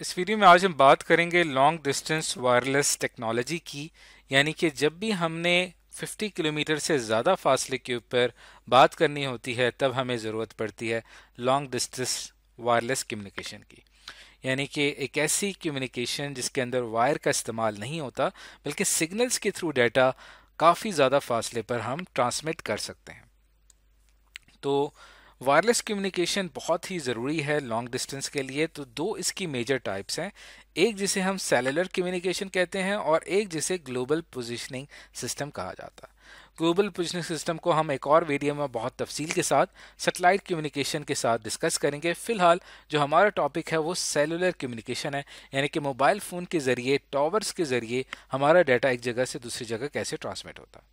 इस वीडियो में आज हम बात करेंगे लॉन्ग डिस्टेंस वायरलेस टेक्नोलॉजी की यानी कि जब भी हमने 50 किलोमीटर से ज़्यादा फासले के ऊपर बात करनी होती है तब हमें ज़रूरत पड़ती है लॉन्ग डिस्टेंस वायरलेस कम्युनिकेशन की यानी कि एक ऐसी कम्युनिकेशन जिसके अंदर वायर का इस्तेमाल नहीं होता बल्कि सिग्नल्स के थ्रू डाटा काफ़ी ज़्यादा फासले पर हम ट्रांसमिट कर सकते हैं तो वायरलेस कम्युनिकेशन बहुत ही ज़रूरी है लॉन्ग डिस्टेंस के लिए तो दो इसकी मेजर टाइप्स हैं एक जिसे हम सेलुलर कम्युनिकेशन कहते हैं और एक जिसे ग्लोबल पोजिशनिंग सिस्टम कहा जाता है ग्लोबल पोजिशनिंग सिस्टम को हम एक और वीडियो में बहुत तफसील के साथ सेटेलाइट कम्युनिकेशन के साथ डिस्कस करेंगे फिलहाल जो हमारा टॉपिक है वो सेलुलर कम्युनिकेशन है यानी कि मोबाइल फ़ोन के ज़रिए टावर्स के ज़रिए हमारा डाटा एक जगह से दूसरी जगह कैसे ट्रांसमिट होता है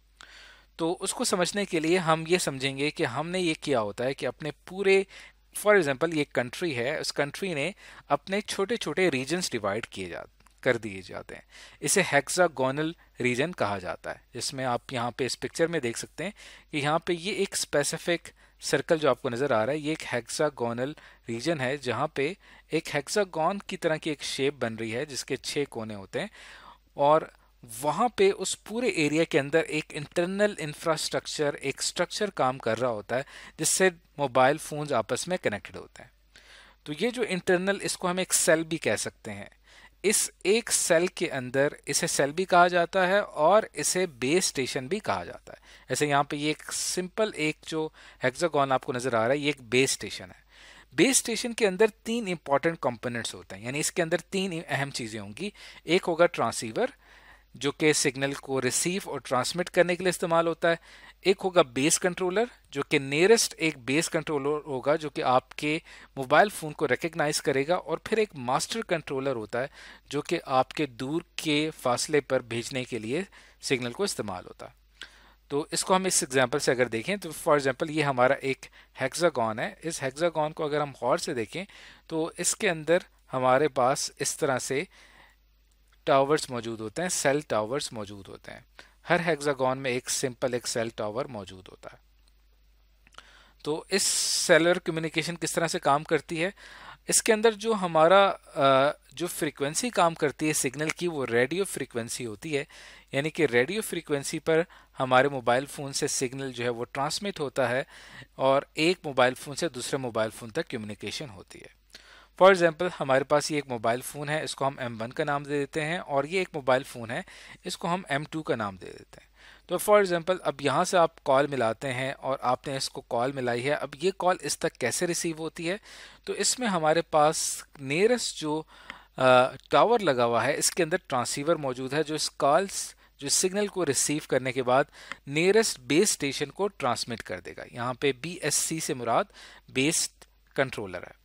तो उसको समझने के लिए हम ये समझेंगे कि हमने ये किया होता है कि अपने पूरे फॉर एग्जाम्पल ये कंट्री है उस कंट्री ने अपने छोटे छोटे रीजन्स डिवाइड किए जा कर दिए जाते हैं इसे हेक्सागोनल रीजन कहा जाता है जिसमें आप यहाँ पे इस पिक्चर में देख सकते हैं कि यहाँ पे ये एक स्पेसिफिक सर्कल जो आपको नज़र आ रहा है ये एक हेक्सागोनल रीजन है जहाँ पे एक हेक्सागोन की तरह की एक शेप बन रही है जिसके छः कोने होते हैं और वहाँ पे उस पूरे एरिया के अंदर एक इंटरनल इंफ्रास्ट्रक्चर एक स्ट्रक्चर काम कर रहा होता है जिससे मोबाइल फ़ोन्स आपस में कनेक्टेड होते हैं तो ये जो इंटरनल इसको हम एक सेल भी कह सकते हैं इस एक सेल के अंदर इसे सेल भी कहा जाता है और इसे बेस स्टेशन भी कहा जाता है ऐसे यहाँ पे ये एक सिंपल एक जो हेक्सागोन आपको नज़र आ रहा है ये एक बेस स्टेशन है बेस स्टेशन के अंदर तीन इंपॉर्टेंट कंपोनेंट्स होते हैं यानी इसके अंदर तीन अहम चीज़ें होंगी एक होगा ट्रांसीवर जो कि सिग्नल को रिसीव और ट्रांसमिट करने के लिए इस्तेमाल होता है एक होगा बेस कंट्रोलर जो कि नियरेस्ट एक बेस कंट्रोलर होगा जो कि आपके मोबाइल फ़ोन को रिकग्नाइज करेगा और फिर एक मास्टर कंट्रोलर होता है जो कि आपके दूर के फासले पर भेजने के लिए सिग्नल को इस्तेमाल होता है तो इसको हम इस एग्जांपल से अगर देखें तो फॉर एग्जांपल ये हमारा एक हेक्सागॉन है इस हेक्सागॉन को अगर हम गौर से देखें तो इसके अंदर हमारे पास इस तरह से टावर्स मौजूद होते हैं सेल टावर्स मौजूद होते हैं हर हेक्सागोन में एक सिंपल एक सेल टावर मौजूद होता है तो इस सेलर कम्युनिकेशन किस तरह से काम करती है इसके अंदर जो हमारा जो फ्रीक्वेंसी काम करती है सिग्नल की वो रेडियो फ्रीक्वेंसी होती है यानी कि रेडियो फ्रीक्वेंसी पर हमारे मोबाइल फ़ोन से सिग्नल जो है वो ट्रांसमिट होता है और एक मोबाइल फ़ोन से दूसरे मोबाइल फ़ोन तक कम्युनिकेशन होती है फॉर एग्जाम्पल हमारे पास ये एक मोबाइल फ़ोन है इसको हम एम वन का नाम दे देते हैं और ये एक मोबाइल फ़ोन है इसको हम एम टू का नाम दे देते हैं तो फॉर एग्ज़ाम्पल अब यहाँ से आप कॉल मिलाते हैं और आपने इसको कॉल मिलाई है अब ये कॉल इस तक कैसे रिसीव होती है तो इसमें हमारे पास नियरेस्ट जो टावर लगा हुआ है इसके अंदर ट्रांसीवर मौजूद है जो इस कॉल्स जो सिग्नल को रिसीव करने के बाद नियरेस्ट बेस स्टेशन को ट्रांसमिट कर देगा यहाँ पे बी से मुराद बेस्ड कंट्रोलर है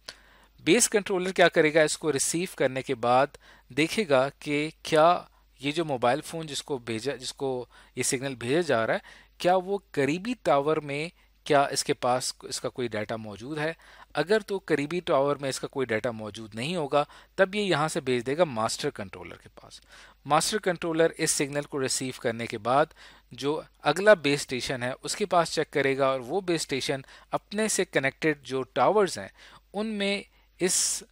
बेस कंट्रोलर क्या करेगा इसको रिसीव करने के बाद देखेगा कि क्या ये जो मोबाइल फ़ोन जिसको भेजा जिसको ये सिग्नल भेजा जा रहा है क्या वो करीबी टावर में क्या इसके पास इसका कोई डाटा मौजूद है अगर तो करीबी टावर में इसका कोई डाटा मौजूद नहीं होगा तब ये यहाँ से भेज देगा मास्टर कंट्रोलर के पास मास्टर कंट्रोलर इस सिग्नल को रिसीव करने के बाद जो अगला बेस स्टेशन है उसके पास चेक करेगा और वो बेस स्टेशन अपने से कनेक्टेड जो टावर्स हैं उनमें इस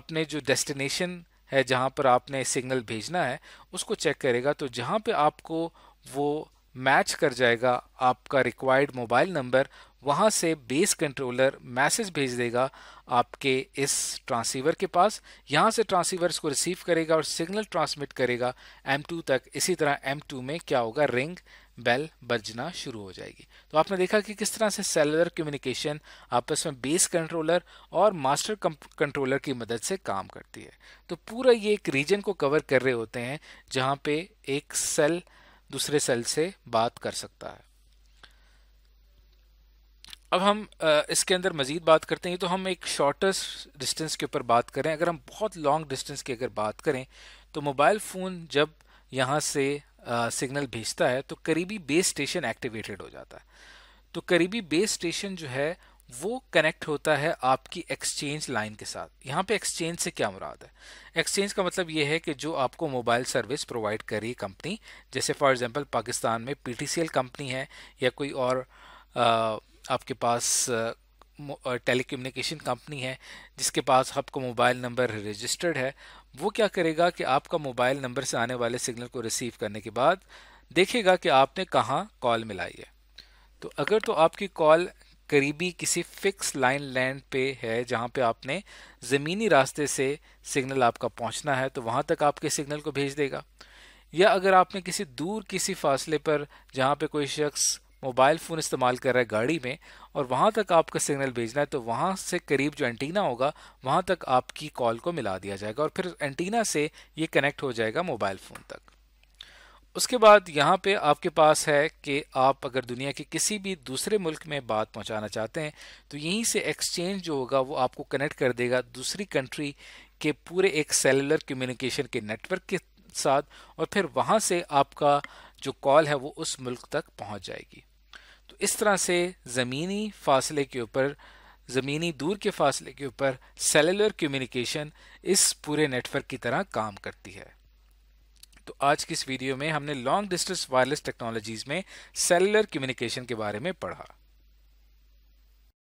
अपने जो डेस्टिनेशन है जहाँ पर आपने सिग्नल भेजना है उसको चेक करेगा तो जहाँ पे आपको वो मैच कर जाएगा आपका रिक्वायर्ड मोबाइल नंबर वहाँ से बेस कंट्रोलर मैसेज भेज देगा आपके इस ट्रांसीवर के पास यहाँ से ट्रांसीवर इसको रिसीव करेगा और सिग्नल ट्रांसमिट करेगा M2 तक इसी तरह M2 में क्या होगा रिंग बेल बजना शुरू हो जाएगी तो आपने देखा कि किस तरह से सेलुलर कम्युनिकेशन आपस में बेस कंट्रोलर और मास्टर कंट्रोलर की मदद से काम करती है तो पूरा ये एक रीजन को कवर कर रहे होते हैं जहाँ पे एक सेल दूसरे सेल से बात कर सकता है अब हम इसके अंदर मज़ीद बात करते हैं तो हम एक शॉर्टेस्ट डिस्टेंस के ऊपर बात करें अगर हम बहुत लॉन्ग डिस्टेंस की अगर बात करें तो मोबाइल फ़ोन जब यहाँ से सिग्नल भेजता है तो करीबी बेस स्टेशन एक्टिवेटेड हो जाता है तो करीबी बेस स्टेशन जो है वो कनेक्ट होता है आपकी एक्सचेंज लाइन के साथ यहाँ पे एक्सचेंज से क्या मुराद है एक्सचेंज का मतलब ये है कि जो आपको मोबाइल सर्विस प्रोवाइड कर रही कंपनी जैसे फॉर एग्जांपल पाकिस्तान में पीटीसीएल कंपनी है या कोई और आ, आपके पास टेलीकम्युनिकेशन कंपनी है जिसके पास आपका मोबाइल नंबर रजिस्टर्ड है वो क्या करेगा कि आपका मोबाइल नंबर से आने वाले सिग्नल को रिसीव करने के बाद देखेगा कि आपने कहाँ कॉल मिलाई है तो अगर तो आपकी कॉल करीबी किसी फिक्स लाइन लैंड पे है जहाँ पे आपने ज़मीनी रास्ते से सिग्नल आपका पहुँचना है तो वहाँ तक आपके सिग्नल को भेज देगा या अगर आपने किसी दूर किसी फासले पर जहाँ पे कोई शख्स मोबाइल फ़ोन इस्तेमाल कर रहा है गाड़ी में और वहाँ तक आपका सिग्नल भेजना है तो वहाँ से करीब जो एंटीना होगा वहाँ तक आपकी कॉल को मिला दिया जाएगा और फिर एंटीना से ये कनेक्ट हो जाएगा मोबाइल फ़ोन तक उसके बाद यहाँ पे आपके पास है कि आप अगर दुनिया के किसी भी दूसरे मुल्क में बात पहुँचाना चाहते हैं तो यहीं से एक्सचेंज जो होगा वो आपको कनेक्ट कर देगा दूसरी कंट्री के पूरे एक सेलुलर कम्युनिकेशन के नेटवर्क के साथ और फिर वहाँ से आपका जो कॉल है वो उस मुल्क तक पहुँच जाएगी तो इस तरह से ज़मीनी फासले के ऊपर ज़मीनी दूर के फासले के ऊपर सेलुलर कम्युनिकेशन इस पूरे नेटवर्क की तरह काम करती है तो आज की इस वीडियो में हमने लॉन्ग डिस्टेंस वायरलेस टेक्नोलॉजीज में सेलुलर कम्युनिकेशन के बारे में पढ़ा